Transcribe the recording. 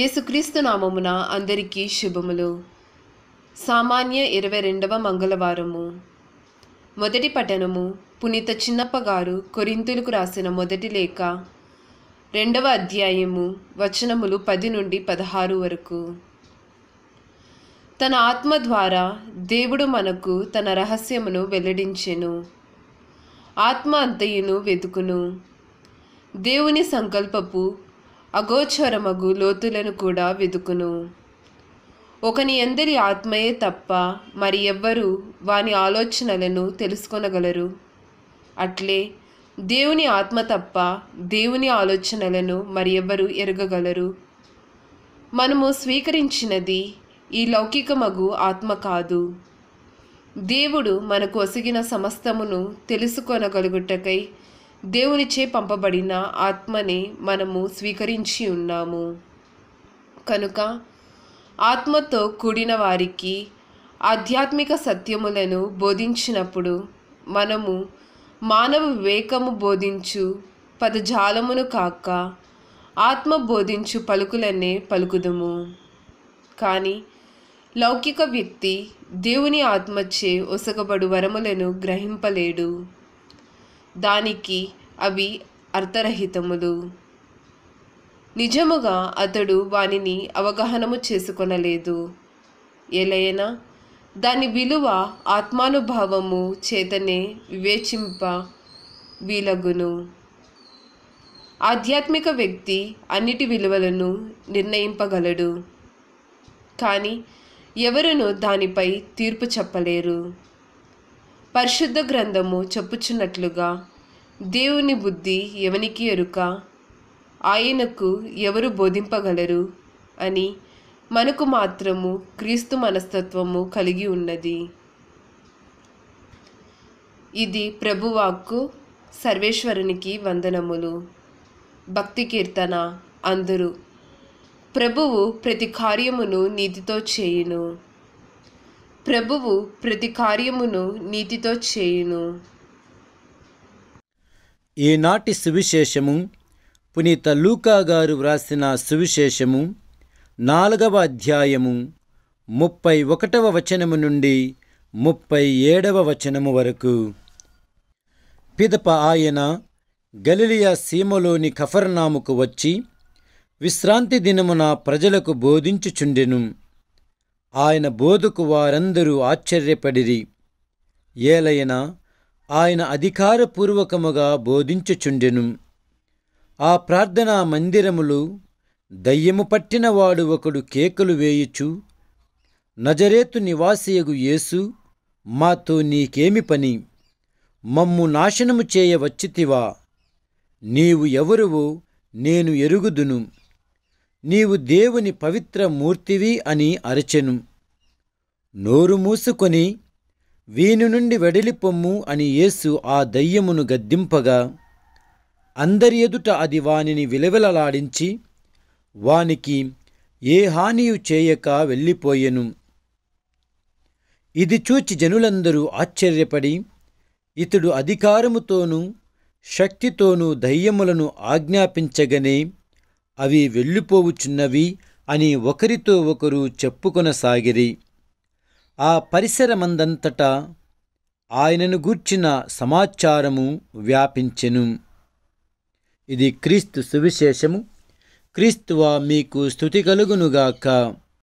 యేసుక్రీస్తు నామమున అందరికీ శుభములు సామాన్య ఇరవై రెండవ మంగళవారము మొదటి పఠనము పునీత చిన్నప్ప గారు కొరింతులకు రాసిన మొదటి లేఖ రెండవ అధ్యాయము వచనములు పది నుండి పదహారు వరకు తన ఆత్మ ద్వారా దేవుడు మనకు తన రహస్యమును వెల్లడించెను ఆత్మ అంతయును వెతుకును దేవుని సంకల్పపు అగోచరమగు లోతులను కూడా వెదుకును ఒకని ఎందరి ఆత్మయే తప్ప మరి ఎవ్వరు వాని ఆలోచనలను తెలుసుకొనగలరు అట్లే దేవుని ఆత్మ తప్ప దేవుని ఆలోచనలను మరి ఎవ్వరు ఎరగగలరు మనము స్వీకరించినది ఈ మగు ఆత్మ కాదు దేవుడు మనకు ఒసిగిన సమస్తమును తెలుసుకొనగలుగుటకై దేవునిచే పంపబడిన ఆత్మనే మనము స్వీకరించి ఉన్నాము కనుక ఆత్మతో కూడిన వారికి ఆధ్యాత్మిక సత్యములను బోధించినప్పుడు మనము మానవ వివేకము బోధించు పదజాలమును కాక ఆత్మ బోధించు పలుకులనే పలుకుదుము కానీ లౌకిక వ్యక్తి దేవుని ఆత్మచే ఒసగబడు వరములను గ్రహింపలేడు దానికి అవి అర్థరహితములు నిజముగా అతడు వానిని అవగాహనము చేసుకొనలేదు ఎలైనా దాని విలువ ఆత్మానుభావము చేతనే వివేచింప వీలగును ఆధ్యాత్మిక వ్యక్తి అన్నిటి విలువలను నిర్ణయింపగలడు కానీ ఎవరును దానిపై తీర్పు చెప్పలేరు పరిశుద్ధ గ్రంథము చెప్పుచున్నట్లుగా దేవుని బుద్ధి ఎవనికి ఎరుక ఆయనకు ఎవరు బోధింపగలరు అని మనకు మాత్రము క్రీస్తు మనస్తత్వము కలిగి ఉన్నది ఇది ప్రభువాక్కు సర్వేశ్వరునికి వందనములు భక్తి కీర్తన అందరూ ప్రభువు ప్రతి కార్యమును నీతితో చేయును ప్రభువు ప్రతి కార్యమును నీతితో చేయును ఈనాటి సువిశేషము పునీత లూకా గారు వ్రాసిన సువిశేషము నాలుగవ అధ్యాయము ముప్పై ఒకటవ వచనము నుండి ముప్పై ఏడవ వచనము వరకు పిదప ఆయన గలిలియా సీమలోని కఫర్నాముకు వచ్చి విశ్రాంతి దినమున ప్రజలకు బోధించుచుండెను ఆయన బోధకు వారందరూ ఆశ్చర్యపడిరి ఏలయన ఆయన అధికారపూర్వకముగా బోధించుచుండెను ఆ ప్రార్థనా మందిరములు దయ్యము పట్టినవాడు ఒకడు కేకలు వేయుచు నజరేతు నివాసియగు యేసు మాతో నీకేమి పని మమ్ము నాశనము చేయవచ్చితివా నీవు ఎవరువో నేను ఎరుగుదును నీవు దేవుని పవిత్ర మూర్తివి అని అరిచెను నోరు మూసుకొని వీని నుండి వెడలిపొమ్ము అని యేసు ఆ దయ్యమును గద్దింపగా అందరి ఎదుట అది వానిని విలవిలలాడించి వానికి ఏ హానియు చేయక వెళ్ళిపోయెను ఇది చూచి జనులందరూ ఆశ్చర్యపడి ఇతడు అధికారముతోనూ శక్తితోనూ దయ్యములను ఆజ్ఞాపించగనే అవి వెళ్ళిపోవుచున్నవి అని ఒకరితో ఒకరు చెప్పుకొనసాగిరి ఆ పరిసరమందంతటా ఆయనను గూర్చిన సమాచారము వ్యాపించెను ఇది క్రీస్తు సువిశేషము క్రీస్తువా మీకు స్థుతి కలుగునుగాక